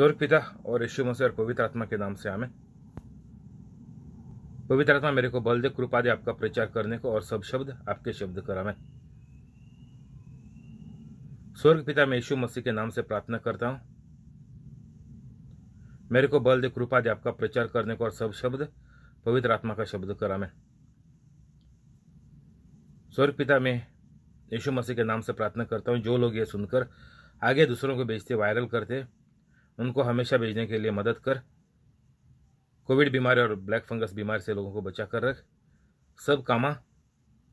स्वर्ग पिता और यशु मसीह और पवित्र आत्मा के नाम से आमे पवित्र आत्मा मेरे को बल दे कृपा दे आपका प्रचार करने को और सब शब्द आपके शब्द करा मैं स्वर्ग पिता मैं यशु मसीह के नाम से प्रार्थना करता हूँ मेरे को बल दे कृपा दे आपका प्रचार करने को और सब शब्द पवित्र आत्मा का शब्द करा मैं स्वर्ग पिता मैं यशु मसीह के नाम से प्रार्थना करता हूँ जो लोग ये सुनकर आगे दूसरों को बेचते वायरल करते उनको हमेशा भेजने के लिए मदद कर कोविड बीमारी और ब्लैक फंगस बीमारी से लोगों को बचा कर रख सब कामा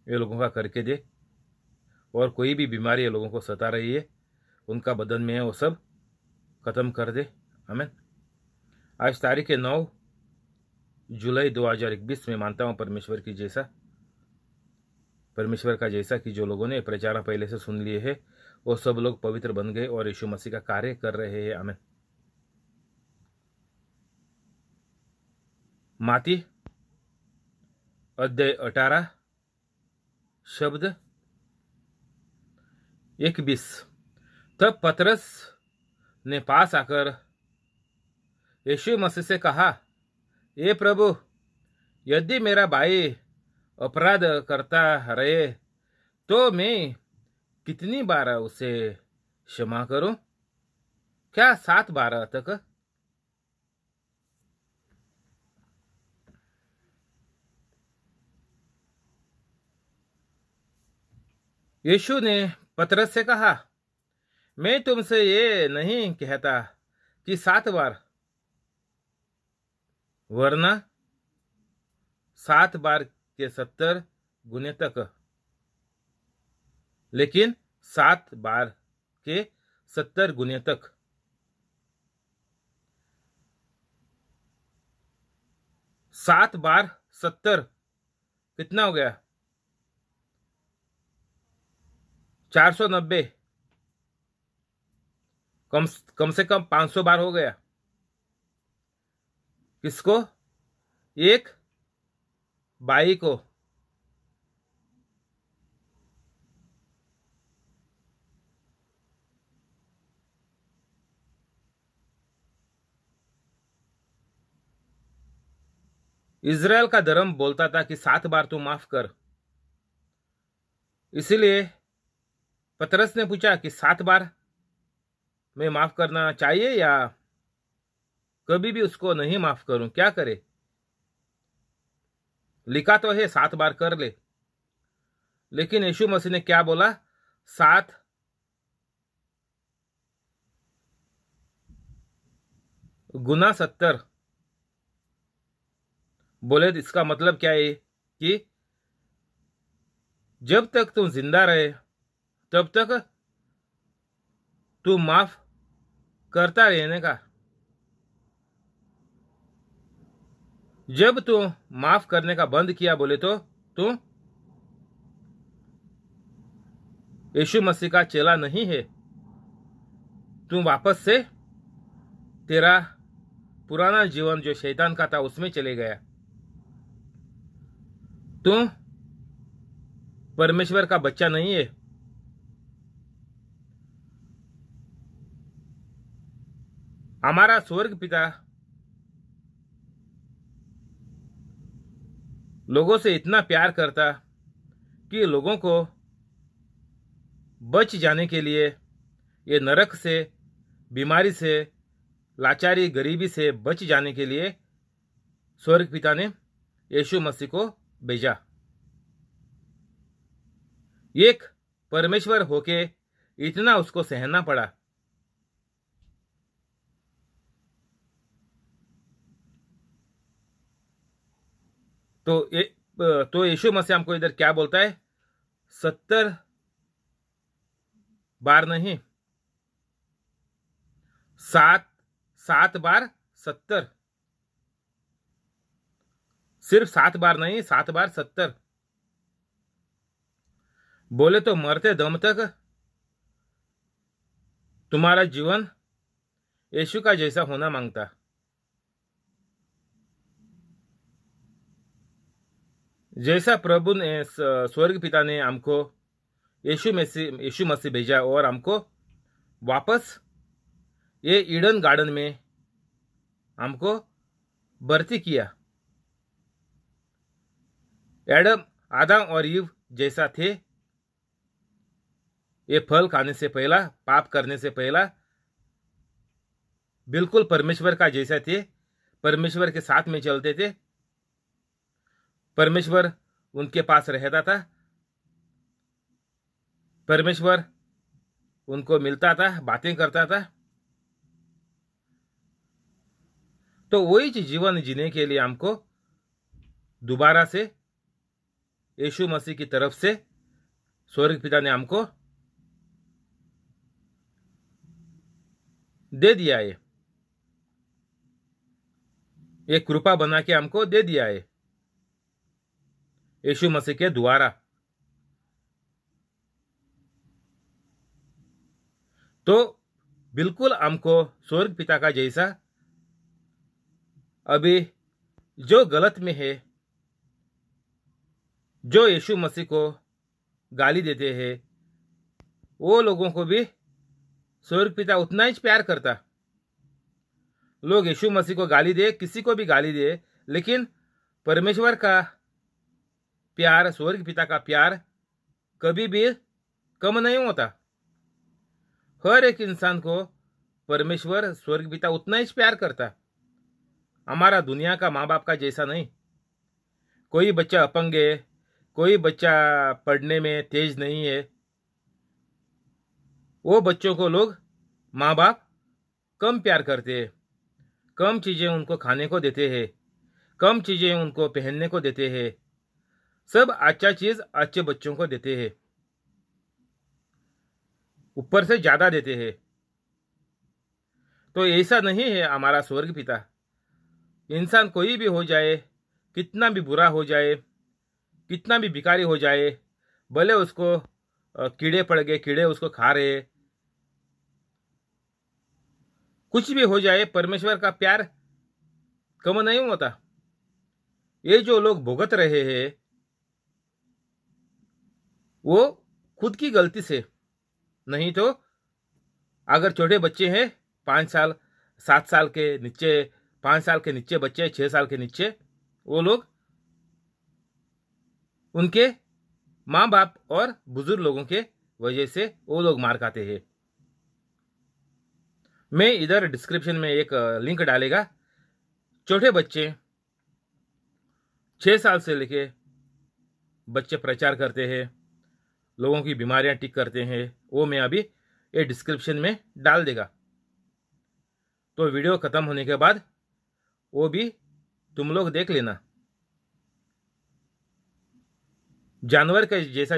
ये लोगों का करके दे और कोई भी बीमारी ये लोगों को सता रही है उनका बदन में है वो सब ख़त्म कर दे हमें आज तारीख है नौ जुलाई 2021 में मानता हूँ परमेश्वर की जैसा परमेश्वर का जैसा कि जो लोगों ने प्रचार पहले से सुन लिए है वो सब लोग पवित्र बन गए और यीशु मसीह का कार्य कर रहे हैं हमें माती अध्याय अठारह शब्द एक बीस तब पतरस ने पास आकर यशु मसी से कहा ये प्रभु यदि मेरा भाई अपराध करता रहे तो मैं कितनी बार उसे क्षमा करूं क्या सात बारह तक यीशु ने पतरस से कहा मैं तुमसे ये नहीं कहता कि सात बार वरना सात बार के सत्तर गुने तक लेकिन सात बार के सत्तर गुने तक सात बार सत्तर कितना हो गया चार सौ नब्बे कम कम से कम पांच सौ बार हो गया किसको एक बाई को इसराइल का धर्म बोलता था कि सात बार तू माफ कर इसीलिए पतरस ने पूछा कि सात बार मैं माफ करना चाहिए या कभी भी उसको नहीं माफ करूं क्या करे लिखा तो है सात बार कर ले लेकिन यशु मसीह ने क्या बोला सात गुना सत्तर बोले इसका मतलब क्या है कि जब तक तुम जिंदा रहे तब तक तू माफ करता रहने का जब तू माफ करने का बंद किया बोले तो तू यशु मसीह का चेला नहीं है तू वापस से तेरा पुराना जीवन जो शैतान का था उसमें चले गया तू परमेश्वर का बच्चा नहीं है हमारा स्वर्ग पिता लोगों से इतना प्यार करता कि लोगों को बच जाने के लिए ये नरक से बीमारी से लाचारी गरीबी से बच जाने के लिए स्वर्ग पिता ने यीशु मसीह को भेजा एक परमेश्वर होके इतना उसको सहना पड़ा तो ये तो यशु मसीह हमको इधर क्या बोलता है सत्तर बार नहीं सात सात बार सत्तर सिर्फ सात बार नहीं सात बार सत्तर बोले तो मरते दम तक तुम्हारा जीवन यशु का जैसा होना मांगता जैसा प्रभु ने स्वर्ग पिता ने हमको यीशु मसीह यीशु मसीह भेजा और हमको वापस ये ईडन गार्डन में हमको भर्ती किया एडम आदम और युव जैसा थे ये फल खाने से पहला पाप करने से पहला बिल्कुल परमेश्वर का जैसा थे परमेश्वर के साथ में चलते थे परमेश्वर उनके पास रहता था परमेश्वर उनको मिलता था बातें करता था तो वही जीवन जीने के लिए हमको दोबारा से यीशु मसीह की तरफ से स्वर्ग पिता ने हमको दे दिया है ये कृपा बना के हमको दे दिया है यीशु मसीह के द्वारा तो बिल्कुल हमको स्वर्ग पिता का जैसा अभी जो गलत में है जो यीशु मसीह को गाली देते हैं वो लोगों को भी स्वर्ग पिता उतना ही प्यार करता लोग यीशु मसीह को गाली दे किसी को भी गाली दे लेकिन परमेश्वर का प्यार स्वर्ग पिता का प्यार कभी भी कम नहीं होता हर एक इंसान को परमेश्वर स्वर्ग पिता उतना ही प्यार करता हमारा दुनिया का माँ बाप का जैसा नहीं कोई बच्चा अपंग है कोई बच्चा पढ़ने में तेज नहीं है वो बच्चों को लोग माँ बाप कम प्यार करते हैं कम चीज़ें उनको खाने को देते हैं कम चीज़ें उनको पहनने को देते हैं सब अच्छा चीज अच्छे बच्चों को देते हैं ऊपर से ज्यादा देते हैं तो ऐसा नहीं है हमारा स्वर्ग पिता इंसान कोई भी हो जाए कितना भी बुरा हो जाए कितना भी भिकारी हो जाए भले उसको कीड़े पड़ गए कीड़े उसको खा रहे कुछ भी हो जाए परमेश्वर का प्यार कम नहीं होता ये जो लोग भुगत रहे हैं वो खुद की गलती से नहीं तो अगर छोटे बच्चे हैं पाँच साल सात साल के नीचे पाँच साल के नीचे बच्चे छः साल के नीचे वो लोग उनके माँ बाप और बुजुर्ग लोगों के वजह से वो लोग मार खाते हैं मैं इधर डिस्क्रिप्शन में एक लिंक डालेगा छोटे बच्चे छः साल से लेके बच्चे प्रचार करते हैं लोगों की बीमारियां टिक करते हैं वो मैं अभी ये डिस्क्रिप्शन में डाल देगा तो वीडियो ख़त्म होने के बाद वो भी तुम लोग देख लेना जानवर का जैसा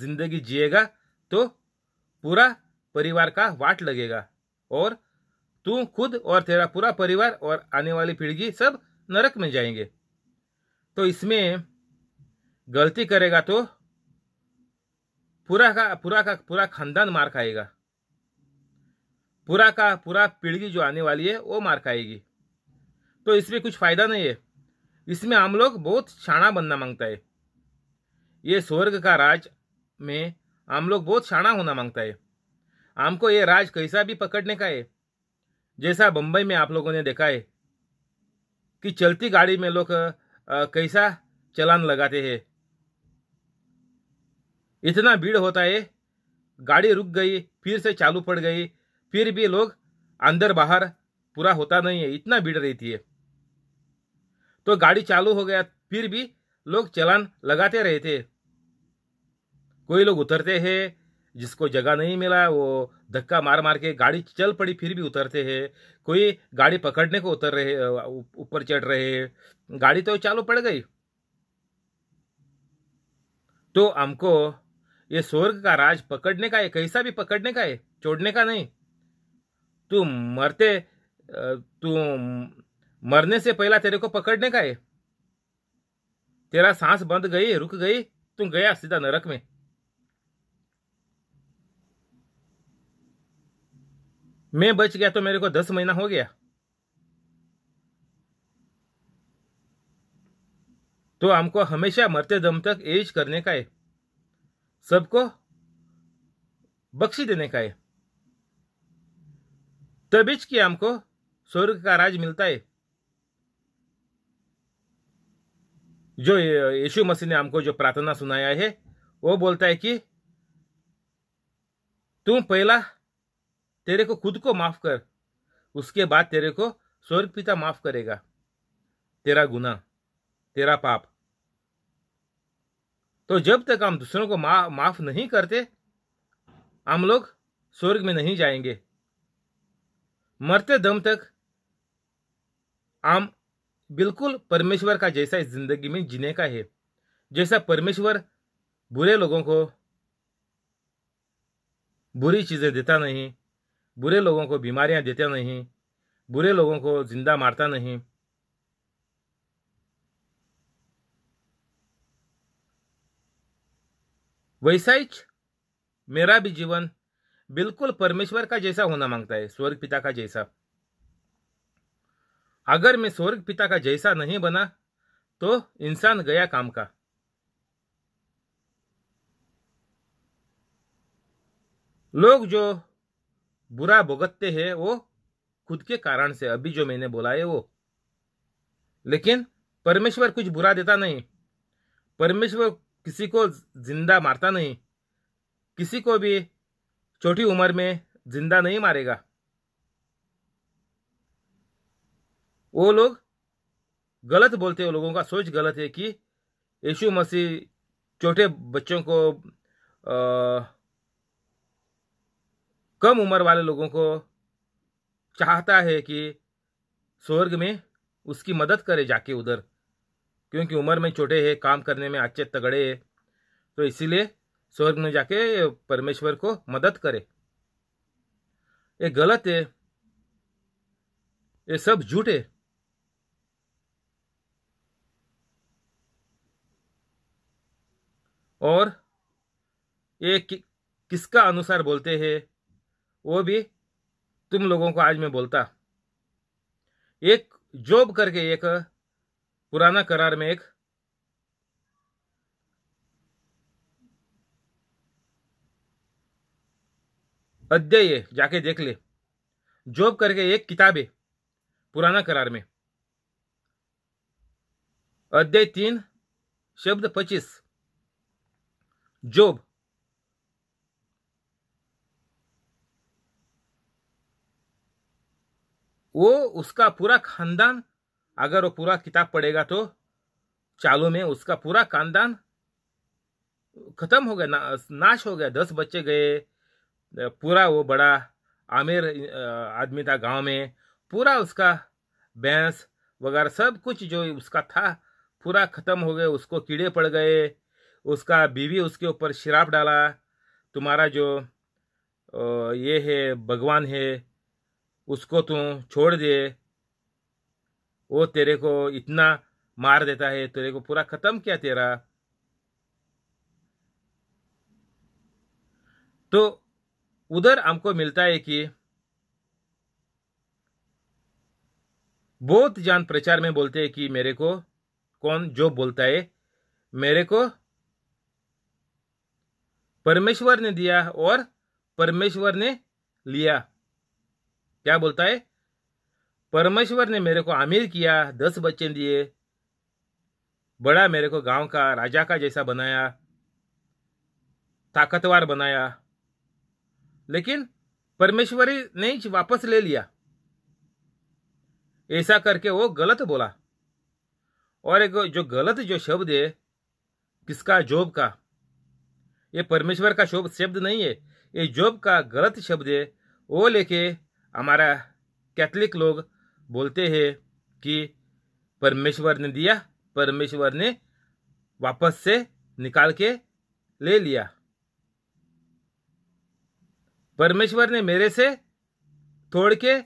जिंदगी जिएगा तो पूरा परिवार का वाट लगेगा और तू खुद और तेरा पूरा परिवार और आने वाली पीढ़ी सब नरक में जाएंगे तो इसमें गलती करेगा तो पूरा का पूरा का पूरा खानदान मार खाएगा पूरा का पूरा पीढ़ी जो आने वाली है वो मार खाएगी तो इसमें कुछ फ़ायदा नहीं है इसमें हम लोग बहुत शाणा बनना मांगता है ये स्वर्ग का राज में हम लोग बहुत शाणा होना मांगता है हमको ये राज कैसा भी पकड़ने का है जैसा बम्बई में आप लोगों ने देखा है कि चलती गाड़ी में लोग कैसा चलान लगाते हैं इतना भीड़ होता है गाड़ी रुक गई फिर से चालू पड़ गई फिर भी लोग अंदर बाहर पूरा होता नहीं है इतना भीड़ रहती है तो गाड़ी चालू हो गया फिर भी लोग चलान लगाते रहते कोई लोग उतरते हैं जिसको जगह नहीं मिला वो धक्का मार मार के गाड़ी चल पड़ी फिर भी उतरते हैं कोई गाड़ी पकड़ने को उतर रहे ऊपर चढ़ रहे गाड़ी तो चालू पड़ गई तो हमको ये स्वर्ग का राज पकड़ने का है कैसा भी पकड़ने का है छोड़ने का नहीं तू मरते तू मरने से पहला तेरे को पकड़ने का है तेरा सांस बंद गई रुक गई तू गया सीधा नरक में मैं बच गया तो मेरे को दस महीना हो गया तो हमको हमेशा मरते दम तक एज करने का है सबको बख्शी देने का है तबीज की हमको स्वर्ग का राज मिलता है जो यीशु मसीह ने हमको जो प्रार्थना सुनाया है वो बोलता है कि तुम पहला तेरे को खुद को माफ कर उसके बाद तेरे को स्वर्ग पिता माफ करेगा तेरा गुना तेरा पाप तो जब तक हम दूसरों को मा, माफ नहीं करते हम लोग स्वर्ग में नहीं जाएंगे मरते दम तक हम बिल्कुल परमेश्वर का जैसा इस जिंदगी में जीने का है जैसा परमेश्वर बुरे लोगों को बुरी चीज़ें देता नहीं बुरे लोगों को बीमारियां देता नहीं बुरे लोगों को जिंदा मारता नहीं वैसा ही मेरा भी जीवन बिल्कुल परमेश्वर का जैसा होना मांगता है स्वर्ग पिता का जैसा अगर मैं स्वर्ग पिता का जैसा नहीं बना तो इंसान गया काम का लोग जो बुरा भुगतते हैं वो खुद के कारण से अभी जो मैंने बोला है वो लेकिन परमेश्वर कुछ बुरा देता नहीं परमेश्वर किसी को जिंदा मारता नहीं किसी को भी छोटी उम्र में जिंदा नहीं मारेगा वो लोग गलत बोलते हैं लोगों का सोच गलत है कि यीशु मसीह छोटे बच्चों को आ, कम उम्र वाले लोगों को चाहता है कि स्वर्ग में उसकी मदद करे जाके उधर क्योंकि उम्र में छोटे है काम करने में अच्छे तगड़े है तो इसीलिए स्वर्ग में जाके परमेश्वर को मदद करे ये गलत है ये सब झूठ है और ये कि, किसका अनुसार बोलते हैं वो भी तुम लोगों को आज मैं बोलता एक जॉब करके एक पुराना करार में एक अध्याय है जाके देख ले जॉब करके एक किताब है पुराना करार में अध्याय तीन शब्द पच्चीस जोब वो उसका पूरा खानदान अगर वो पूरा किताब पढ़ेगा तो चालू में उसका पूरा खानदान खत्म हो गया ना, नाश हो गया दस बच्चे गए पूरा वो बड़ा आमिर आदमी था गांव में पूरा उसका भैंस वगैरह सब कुछ जो उसका था पूरा ख़त्म हो गया उसको कीड़े पड़ गए उसका बीवी उसके ऊपर शराब डाला तुम्हारा जो ये है भगवान है उसको तुम छोड़ दे वो तेरे को इतना मार देता है तेरे को पूरा खत्म किया तेरा तो उधर हमको मिलता है कि बहुत जान प्रचार में बोलते हैं कि मेरे को कौन जो बोलता है मेरे को परमेश्वर ने दिया और परमेश्वर ने लिया क्या बोलता है परमेश्वर ने मेरे को आमिर किया दस बच्चे दिए बड़ा मेरे को गांव का राजा का जैसा बनाया ताकतवर बनाया लेकिन परमेश्वरी ने वापस ले लिया ऐसा करके वो गलत बोला और एक जो गलत जो शब्द है किसका जोब का ये परमेश्वर का शोभ शब्द नहीं है ये जोब का गलत शब्द है वो लेके हमारा कैथलिक लोग बोलते हैं कि परमेश्वर ने दिया परमेश्वर ने वापस से निकाल के ले लिया परमेश्वर ने मेरे से तोड़ के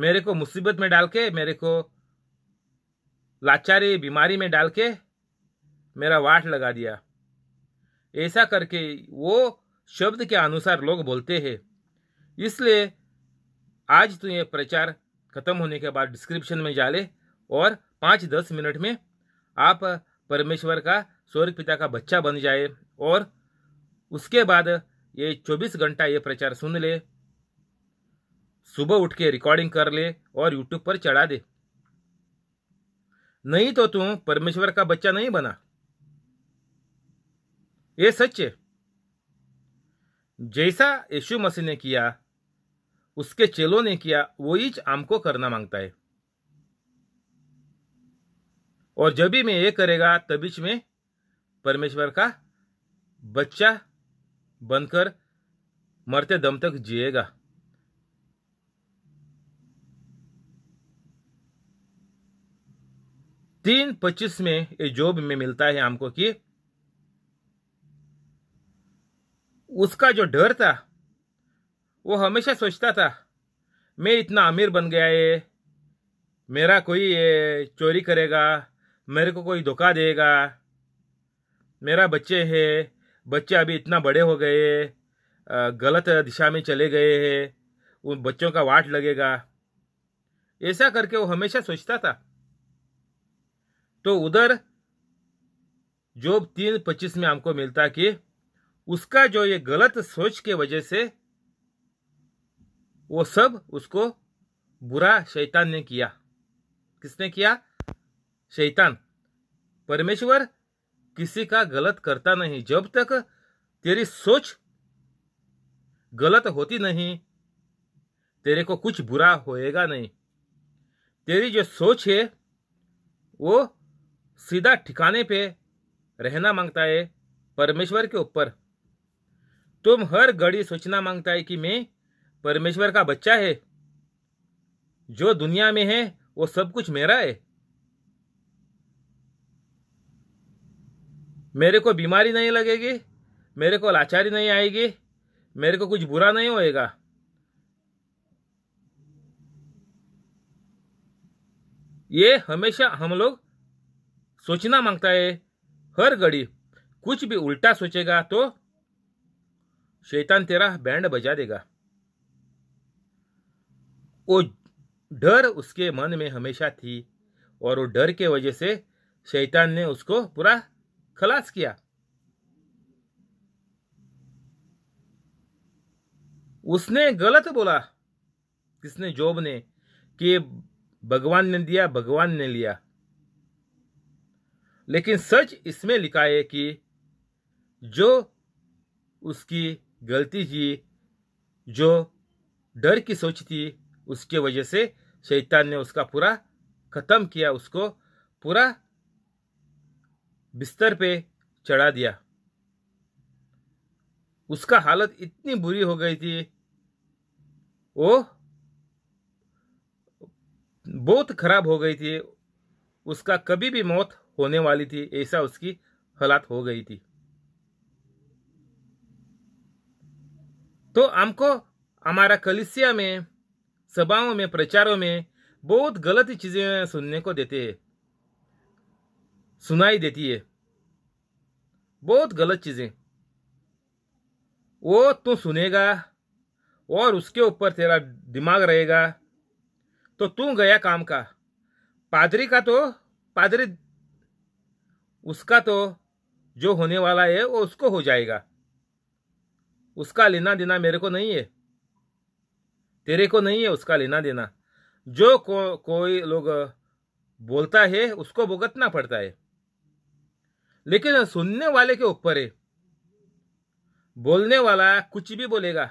मेरे को मुसीबत में डाल के मेरे को लाचारी बीमारी में डाल के मेरा वाट लगा दिया ऐसा करके वो शब्द के अनुसार लोग बोलते हैं इसलिए आज तू तो ये प्रचार खत्म होने के बाद डिस्क्रिप्शन में जाले और पाँच दस मिनट में आप परमेश्वर का स्वर्ग पिता का बच्चा बन जाए और उसके बाद ये चौबीस घंटा ये प्रचार सुन ले सुबह उठ के रिकॉर्डिंग कर ले और यूट्यूब पर चढ़ा दे नहीं तो तुम परमेश्वर का बच्चा नहीं बना ये सच है जैसा यशु मसीह ने किया उसके चेलों ने किया वो ही आमको करना मांगता है और जब भी मैं ये करेगा तभी मैं परमेश्वर का बच्चा बनकर मरते दम तक जिएगा तीन पच्चीस में ये जॉब में मिलता है हमको कि उसका जो डर था वो हमेशा सोचता था मैं इतना अमीर बन गया है मेरा कोई चोरी करेगा मेरे को कोई धोखा देगा मेरा बच्चे है बच्चे अभी इतना बड़े हो गए गलत दिशा में चले गए हैं उन बच्चों का वाट लगेगा ऐसा करके वो हमेशा सोचता था तो उधर जॉब तीन पच्चीस में हमको मिलता कि उसका जो ये गलत सोच के वजह से वो सब उसको बुरा शैतान ने किया किसने किया शैतान परमेश्वर किसी का गलत करता नहीं जब तक तेरी सोच गलत होती नहीं तेरे को कुछ बुरा होएगा नहीं तेरी जो सोच है वो सीधा ठिकाने पे रहना मांगता है परमेश्वर के ऊपर तुम हर घड़ी सोचना मांगता है कि मैं परमेश्वर का बच्चा है जो दुनिया में है वो सब कुछ मेरा है मेरे को बीमारी नहीं लगेगी मेरे को लाचारी नहीं आएगी मेरे को कुछ बुरा नहीं होएगा ये हमेशा हम लोग सोचना मांगता है हर घड़ी कुछ भी उल्टा सोचेगा तो शैतान तेरा बैंड बजा देगा वो डर उसके मन में हमेशा थी और वो डर के वजह से शैतान ने उसको पूरा खलास किया उसने गलत बोला किसने जोब ने कि भगवान ने दिया भगवान ने लिया लेकिन सच इसमें लिखा है कि जो उसकी गलती थी जो डर की सोच थी उसके वजह से शैतान ने उसका पूरा ख़त्म किया उसको पूरा बिस्तर पे चढ़ा दिया उसका हालत इतनी बुरी हो गई थी वो बहुत खराब हो गई थी उसका कभी भी मौत होने वाली थी ऐसा उसकी हालात हो गई थी तो हमको हमारा कलिसिया में सभाओं में प्रचारों में बहुत गलत चीज़ें सुनने को देते हैं सुनाई देती है बहुत गलत चीज़ें वो तू तो सुनेगा और उसके ऊपर तेरा दिमाग रहेगा तो तू गया काम का पादरी का तो पादरी उसका तो जो होने वाला है वो उसको हो जाएगा उसका लेना देना मेरे को नहीं है तेरे को नहीं है उसका लेना देना जो को, कोई लोग बोलता है उसको भुगतना पड़ता है लेकिन सुनने वाले के ऊपर है बोलने वाला कुछ भी बोलेगा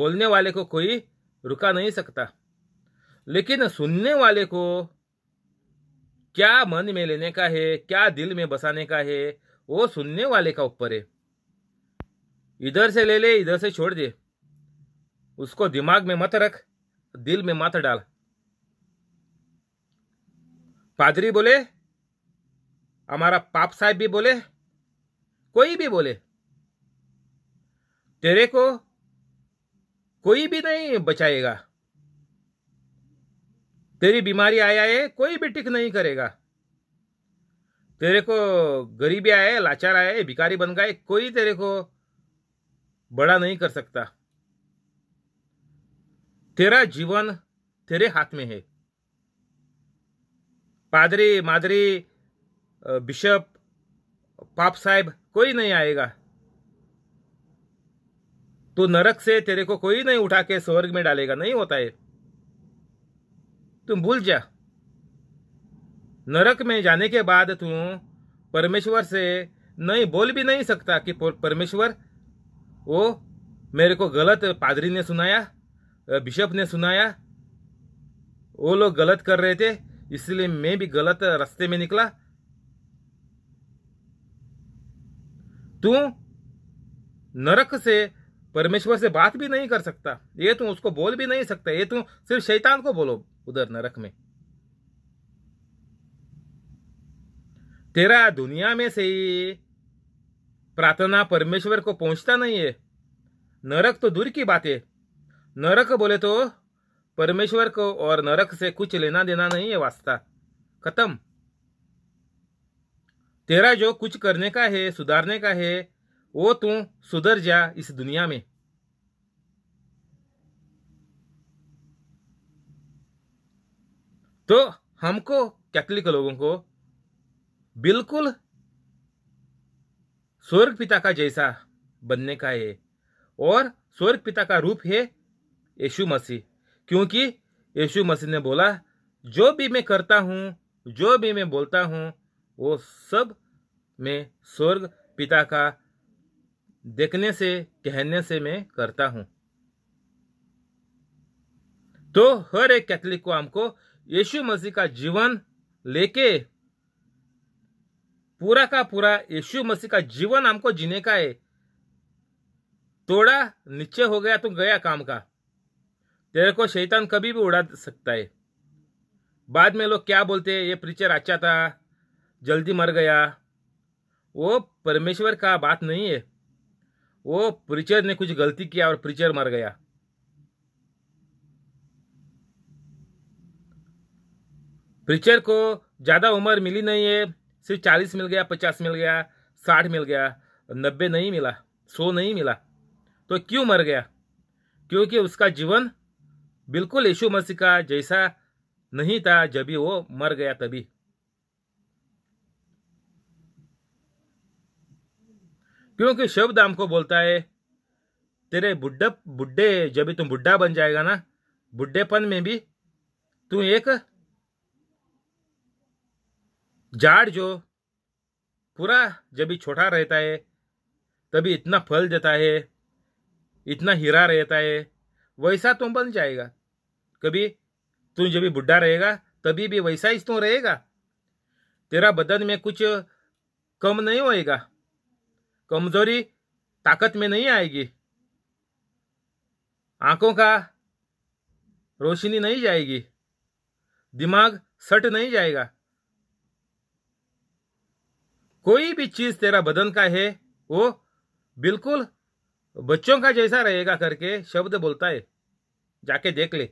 बोलने वाले को कोई रुका नहीं सकता लेकिन सुनने वाले को क्या मन में लेने का है क्या दिल में बसाने का है वो सुनने वाले का ऊपर है इधर से ले ले इधर से छोड़ दे उसको दिमाग में मत रख दिल में मत डाल पादरी बोले हमारा पाप साहब भी बोले कोई भी बोले तेरे को कोई भी नहीं बचाएगा तेरी बीमारी आया है कोई भी टिक नहीं करेगा तेरे को गरीबी आए लाचार आए भिकारी बन गए कोई तेरे को बड़ा नहीं कर सकता तेरा जीवन तेरे हाथ में है पादरी मादरी बिशप पाप साहब कोई नहीं आएगा तो नरक से तेरे को कोई नहीं उठा के स्वर्ग में डालेगा नहीं होता है तुम भूल जा नरक में जाने के बाद तुम परमेश्वर से नहीं बोल भी नहीं सकता कि परमेश्वर वो मेरे को गलत पादरी ने सुनाया बिशप ने सुनाया वो लोग गलत कर रहे थे इसलिए मैं भी गलत रास्ते में निकला तू नरक से परमेश्वर से बात भी नहीं कर सकता ये तू उसको बोल भी नहीं सकता ये तू सिर्फ शैतान को बोलो उधर नरक में तेरा दुनिया में से ही प्रार्थना परमेश्वर को पहुंचता नहीं है नरक तो दूर की बात है नरक बोले तो परमेश्वर को और नरक से कुछ लेना देना नहीं है वास्ता खत्म तेरा जो कुछ करने का है सुधारने का है वो तू सुधर जा इस दुनिया में तो हमको कैथलिक लोगों को बिल्कुल स्वर्ग पिता का जैसा बनने का है और स्वर्ग पिता का रूप है यीशु मसीह क्योंकि यीशु मसीह ने बोला जो भी मैं करता हूँ जो भी मैं बोलता हूँ वो सब मैं स्वर्ग पिता का देखने से कहने से मैं करता हूँ तो हर एक कैथलिक को हमको यीशु मसीह का जीवन लेके पूरा का पूरा यीशु मसीह का जीवन हमको जीने का है थोड़ा नीचे हो गया तो गया काम का तेरे को शैतान कभी भी उड़ा सकता है बाद में लोग क्या बोलते हैं ये प्रीचर अच्छा था जल्दी मर गया वो परमेश्वर का बात नहीं है वो प्रीचर ने कुछ गलती किया और प्रीचर मर गया प्रीचर को ज़्यादा उम्र मिली नहीं है सिर्फ चालीस मिल गया पचास मिल गया साठ मिल गया नब्बे नहीं मिला सौ नहीं मिला तो क्यों मर गया क्योंकि उसका जीवन बिल्कुल यीशु मसीह का जैसा नहीं था जब वो मर गया तभी क्योंकि शब्द हमको बोलता है तेरे बुढ़ बुढ़े जब भी तुम बुढ़ा बन जाएगा ना बुढ़ेपन में भी तू एक जाड़ जो पूरा जब भी छोटा रहता है तभी इतना फल देता है इतना हीरा रहता है वैसा तुम बन जाएगा कभी तू जब बुढ़ा रहेगा तभी भी वैसा ही तुम रहेगा तेरा बदन में कुछ कम नहीं होएगा कमजोरी ताकत में नहीं आएगी आंखों का रोशनी नहीं जाएगी दिमाग सट नहीं जाएगा कोई भी चीज तेरा बदन का है वो बिल्कुल बच्चों का जैसा रहेगा करके शब्द बोलता है जाके देख ले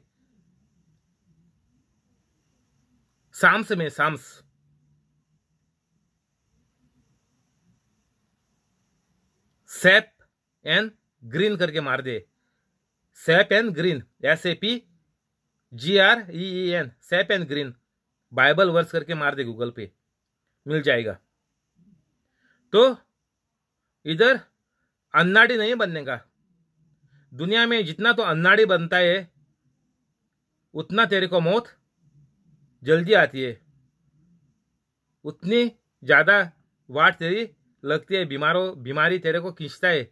साम्स में साम्स सेप एंड ग्रीन करके मार दे sap and green S A P G R E N sap and green Bible verse करके मार दे गूगल पे मिल जाएगा तो इधर अन्नाड़ी नहीं बनने का दुनिया में जितना तो अन्नाड़ी बनता है उतना तेरे को मौत जल्दी आती है उतनी ज़्यादा वाट तेरी लगती है बीमारों बीमारी तेरे को खींचता है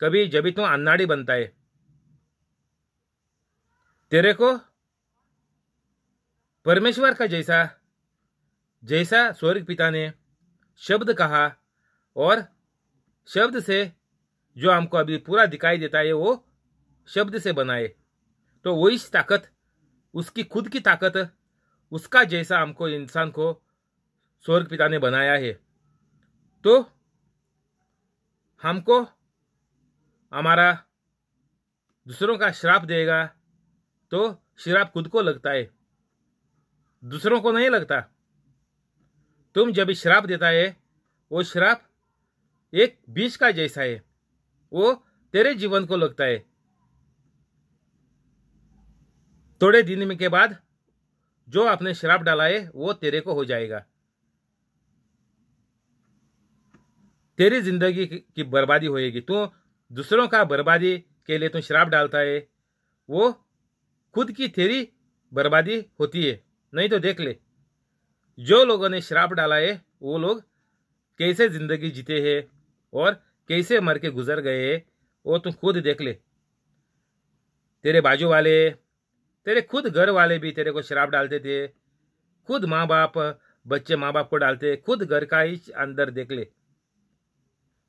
कभी जब तो अन्नाड़ी बनता है तेरे को परमेश्वर का जैसा जैसा स्वर्ग पिता ने शब्द कहा और शब्द से जो हमको अभी पूरा दिखाई देता है वो शब्द से बनाए तो वही ताकत उसकी खुद की ताकत उसका जैसा हमको इंसान को स्वर्ग पिता ने बनाया है तो हमको हमारा दूसरों का श्राप देगा तो श्राप खुद को लगता है दूसरों को नहीं लगता तुम जब श्राप देता है वो श्राप एक बीज का जैसा है वो तेरे जीवन को लगता है थोड़े दिन के बाद जो आपने शराब डाला है वो तेरे को हो जाएगा तेरी जिंदगी की बर्बादी होएगी तू दूसरों का बर्बादी के लिए तू शराब डालता है वो खुद की तेरी बर्बादी होती है नहीं तो देख ले जो लोगों ने शराब डाला है वो लोग कैसे ज़िंदगी जीते हैं और कैसे मर के गुजर गए वो तुम खुद देख ले तेरे बाजू वाले तेरे खुद घर वाले भी तेरे को शराब डालते थे खुद माँ बाप बच्चे माँ बाप को डालते खुद घर का ही अंदर देख ले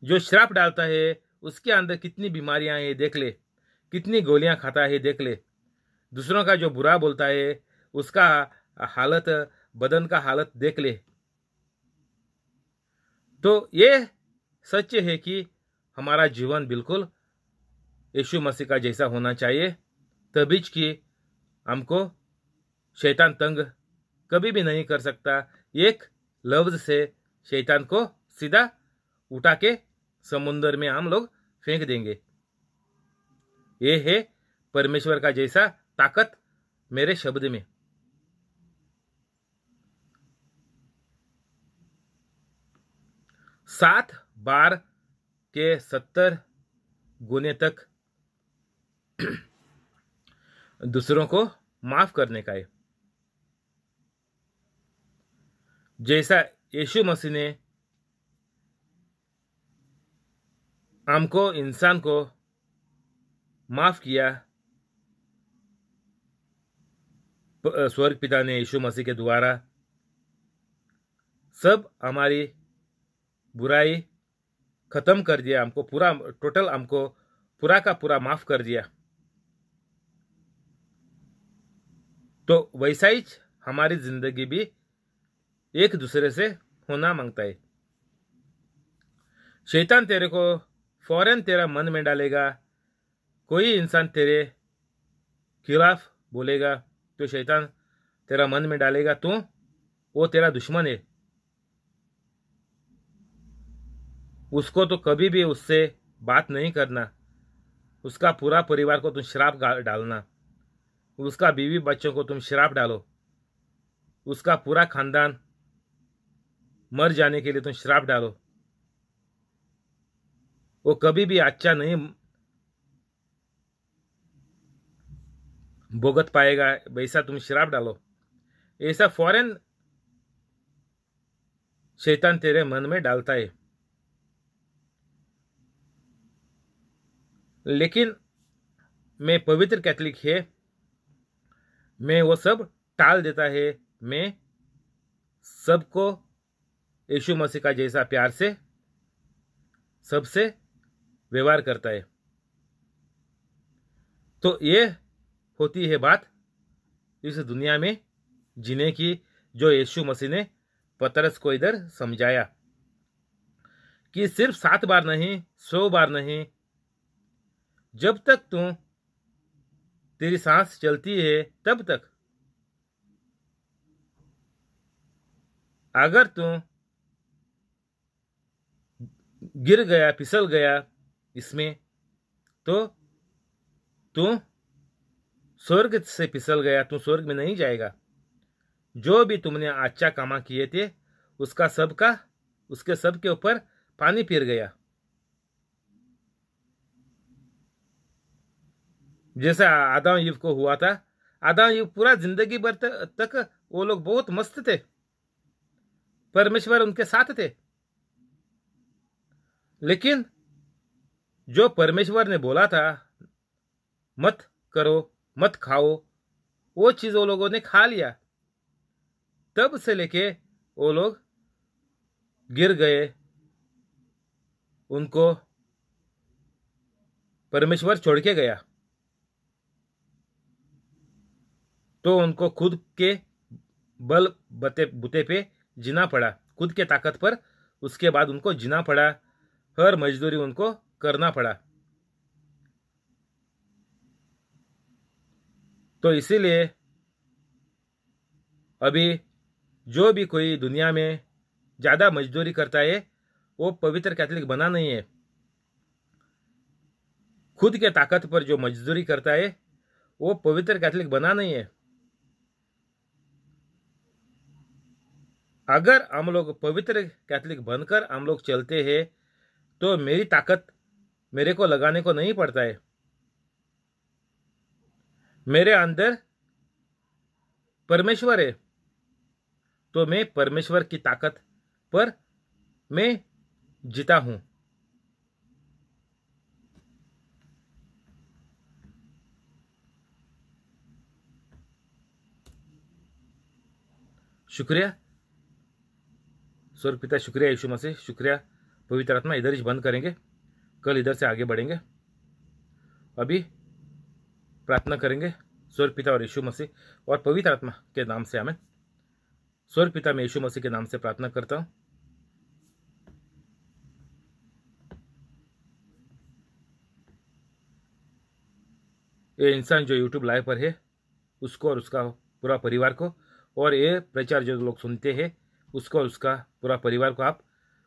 जो शराब डालता है उसके अंदर कितनी बीमारियां हैं देख ले कितनी गोलियां खाता है देख ले दूसरों का जो बुरा बोलता है उसका हालत बदन का हालत देख ले तो ये सत्य है कि हमारा जीवन बिल्कुल यीशु मसीह का जैसा होना चाहिए तभी कि हमको शैतान तंग कभी भी नहीं कर सकता एक लफ्ज से शैतान को सीधा उठा के समुन्द्र में हम लोग फेंक देंगे ये है परमेश्वर का जैसा ताकत मेरे शब्द में सात बार के सत्तर गुने तक दूसरों को माफ करने का है जैसा यीशु मसीह ने हमको इंसान को माफ किया स्वर्ग पिता ने यीशु मसीह के द्वारा सब हमारी बुराई ख़त्म कर दिया हमको पूरा टोटल हमको पूरा का पूरा माफ़ कर दिया तो वैसा ही हमारी ज़िंदगी भी एक दूसरे से होना मांगता है शैतान तेरे को फौरन तेरा मन में डालेगा कोई इंसान तेरे खिलाफ बोलेगा तो शैतान तेरा मन में डालेगा तो वो तेरा दुश्मन है उसको तो कभी भी उससे बात नहीं करना उसका पूरा परिवार को तुम शराब डालना उसका बीवी बच्चों को तुम शराब डालो उसका पूरा खानदान मर जाने के लिए तुम शराब डालो वो कभी भी अच्छा नहीं भोगत पाएगा वैसा तुम शराब डालो ऐसा फॉरेन शैतान तेरे मन में डालता है लेकिन मैं पवित्र कैथलिक है मैं वो सब टाल देता है मैं सबको यीशु मसीह का जैसा प्यार से सबसे व्यवहार करता है तो ये होती है बात इस दुनिया में जीने की जो यीशु मसीह ने पतरस को इधर समझाया कि सिर्फ सात बार नहीं सौ बार नहीं जब तक तू तेरी सांस चलती है तब तक अगर तू गिर गया फिसल गया इसमें तो तू स्वर्ग से फिसल गया तू स्वर्ग में नहीं जाएगा जो भी तुमने अच्छा कामा किए थे उसका सबका उसके सब के ऊपर पानी फिर गया जैसे आदम युव को हुआ था आदम युव पूरा जिंदगी भर तक वो लोग बहुत मस्त थे परमेश्वर उनके साथ थे लेकिन जो परमेश्वर ने बोला था मत करो मत खाओ वो चीज वो लोगों ने खा लिया तब से लेके वो लोग गिर गए उनको परमेश्वर छोड़ के गया तो उनको खुद के बल बते बुते पे जीना पड़ा खुद के ताकत पर उसके बाद उनको जीना पड़ा हर मजदूरी उनको करना पड़ा तो इसीलिए अभी जो भी कोई दुनिया में ज़्यादा मजदूरी करता है वो पवित्र कैथलिक बना नहीं है खुद के ताकत पर जो मजदूरी करता है वो पवित्र कैथलिक बना नहीं है अगर हम लोग पवित्र कैथलिक बनकर हम लोग चलते हैं तो मेरी ताकत मेरे को लगाने को नहीं पड़ता है मेरे अंदर परमेश्वर है तो मैं परमेश्वर की ताकत पर मैं जीता हूं शुक्रिया स्वर्ग पिता शुक्रिया यीशु मसीह शुक्रिया पवित्र आत्मा इधर ही बंद करेंगे कल इधर से आगे बढ़ेंगे अभी प्रार्थना करेंगे स्वर्ग पिता और यीशु मसीह और पवित्र आत्मा के नाम से हमें स्वर्ग पिता में यीशु मसीह के नाम से प्रार्थना करता हूँ ये इंसान जो यूट्यूब लाइव पर है उसको और उसका पूरा परिवार को और ये प्रचार जो लोग सुनते हैं उसको और उसका पूरा परिवार को आप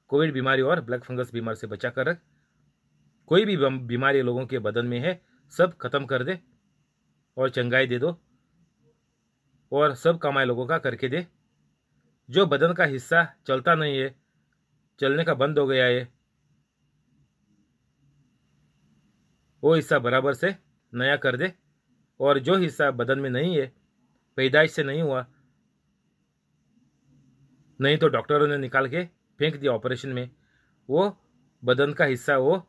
कोविड बीमारी और ब्लैक फंगस बीमारी से बचा कर रख कोई भी बीमारी लोगों के बदन में है सब खत्म कर दे और चंगाई दे दो और सब कमाई लोगों का करके दे जो बदन का हिस्सा चलता नहीं है चलने का बंद हो गया है वो हिस्सा बराबर से नया कर दे और जो हिस्सा बदन में नहीं है पैदाइश से नहीं हुआ नहीं तो डॉक्टरों ने निकाल के फेंक दिया ऑपरेशन में वो बदन का हिस्सा वो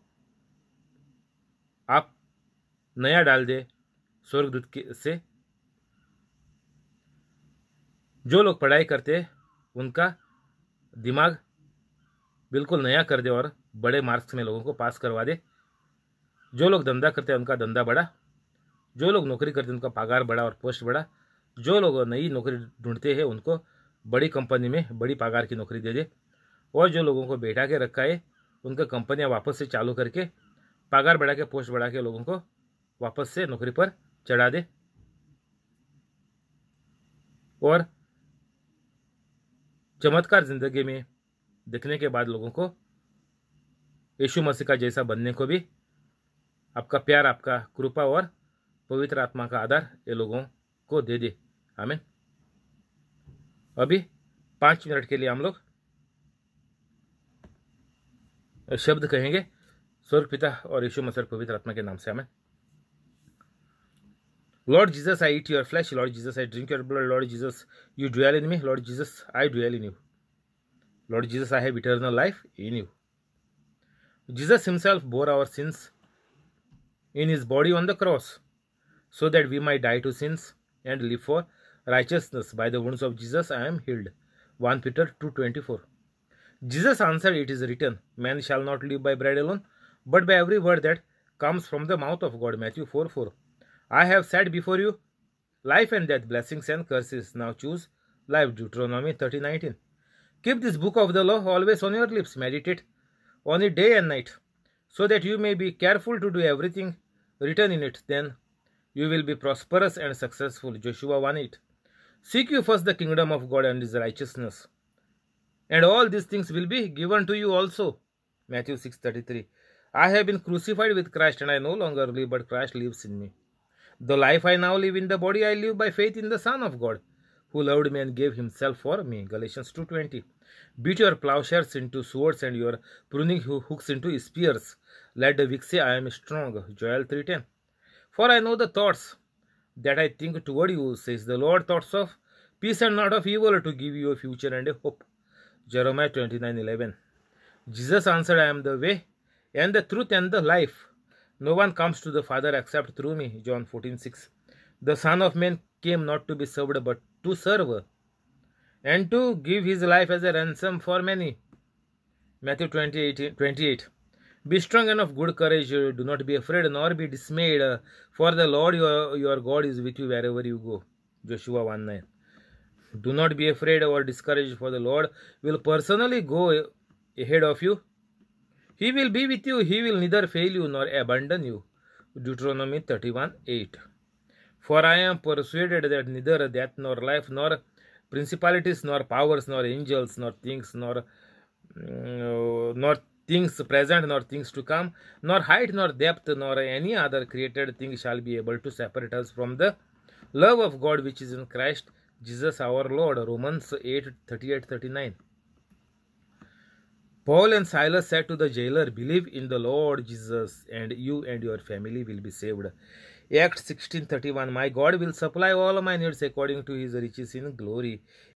आप नया डाल दे स्वर्गदूत के से जो लोग पढ़ाई करते उनका दिमाग बिल्कुल नया कर दे और बड़े मार्क्स में लोगों को पास करवा दे जो लोग धंधा करते हैं उनका धंधा बढ़ा जो लोग नौकरी करते हैं उनका पगार बढ़ा और पोस्ट बढ़ा जो लोग नई नौकरी ढूंढते हैं उनको बड़ी कंपनी में बड़ी पगार की नौकरी दे दे और जो लोगों को बैठा के रखा है उनका कंपनियाँ वापस से चालू करके पगार बढ़ा के पोस्ट बढ़ा के लोगों को वापस से नौकरी पर चढ़ा दे और चमत्कार ज़िंदगी में देखने के बाद लोगों को यशु मसीह का जैसा बनने को भी आपका प्यार आपका कृपा और पवित्र आत्मा का आधार ये लोगों को दे दे आमीन अभी पांच मिनट के लिए हम लोग शब्द कहेंगे स्वर्ग पिता और यीशु मसीह पवित्र आत्मा के नाम से हमें Lord Jesus I eat your flesh Lord Jesus I drink your blood Lord Jesus you dwell in me Lord Jesus I dwell in you Lord Jesus I have eternal life in you Jesus himself bore our sins in his body on the cross so that we may die to sins and live for righteousness by the wounds of jesus i am healed 1 peter 2:24 jesus answered it is written man shall not live by bread alone but by every word that comes from the mouth of god matthew 4:4 i have said before you life and death blessings and curses now choose life deuteronomy 30:19 keep this book of the law always on your lips meditate on it day and night so that you may be careful to do everything written in it then you will be prosperous and successful joshua 1:8 Seek you first the kingdom of God and his righteousness, and all these things will be given to you also. Matthew 6:33. I have been crucified with Christ, and I no longer live, but Christ lives in me. The life I now live in the body, I live by faith in the Son of God, who loved me and gave himself for me. Galatians 2:20. Beat your plowshares into swords and your pruning hooks into spears. Let the weak say, I am strong. Joel 3:10. For I know the thoughts that I think toward you, says the Lord, thoughts of peace and not of evil, to give you a future and a hope. Jeremiah 29 11. Jesus answered, I am the way and the truth and the life. No one comes to the Father except through me. John 14 6. The Son of Man came not to be served, but to serve and to give his life as a ransom for many. Matthew 28. 28. Be strong and of good courage. Uh, do not be afraid nor be dismayed. Uh, for the Lord your, your God is with you wherever you go. Joshua 1 9. Do not be afraid or discouraged, for the Lord will personally go uh, ahead of you. He will be with you. He will neither fail you nor abandon you. Deuteronomy 31 8. For I am persuaded that neither death nor life nor principalities nor powers nor angels nor things nor mm, uh, nor things present nor things to come, nor height nor depth nor any other created thing shall be able to separate us from the love of God which is in Christ Jesus our Lord. Romans 8 38 39. Paul and Silas said to the jailer, Believe in the Lord Jesus, and you and your family will be saved. Acts 16:31 My God will supply all my needs according to his riches in glory